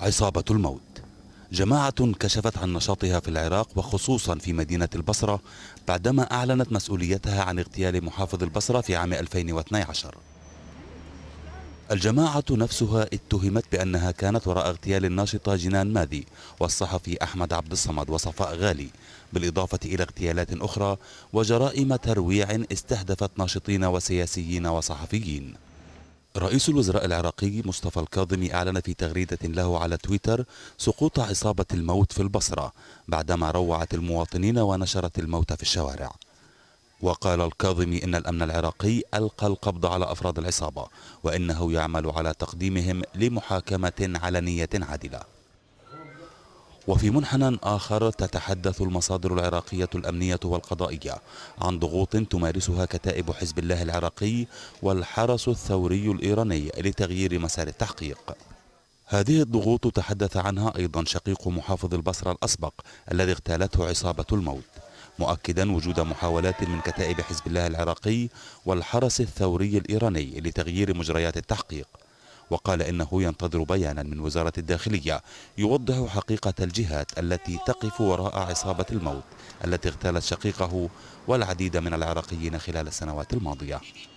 عصابة الموت جماعة كشفت عن نشاطها في العراق وخصوصا في مدينة البصرة بعدما أعلنت مسؤوليتها عن اغتيال محافظ البصرة في عام 2012 الجماعة نفسها اتهمت بأنها كانت وراء اغتيال الناشطة جنان ماذي والصحفي أحمد عبد الصمد وصفاء غالي بالإضافة إلى اغتيالات أخرى وجرائم ترويع استهدفت ناشطين وسياسيين وصحفيين رئيس الوزراء العراقي مصطفى الكاظمي أعلن في تغريدة له على تويتر سقوط عصابة الموت في البصرة بعدما روعت المواطنين ونشرت الموت في الشوارع وقال الكاظمي إن الأمن العراقي ألقى القبض على أفراد العصابة وإنه يعمل على تقديمهم لمحاكمة علنية عادلة وفي منحنى آخر تتحدث المصادر العراقية الأمنية والقضائية عن ضغوط تمارسها كتائب حزب الله العراقي والحرس الثوري الإيراني لتغيير مسار التحقيق هذه الضغوط تحدث عنها أيضا شقيق محافظ البصرة الأسبق الذي اغتالته عصابة الموت مؤكدا وجود محاولات من كتائب حزب الله العراقي والحرس الثوري الإيراني لتغيير مجريات التحقيق وقال إنه ينتظر بيانا من وزارة الداخلية يوضح حقيقة الجهات التي تقف وراء عصابة الموت التي اغتالت شقيقه والعديد من العراقيين خلال السنوات الماضية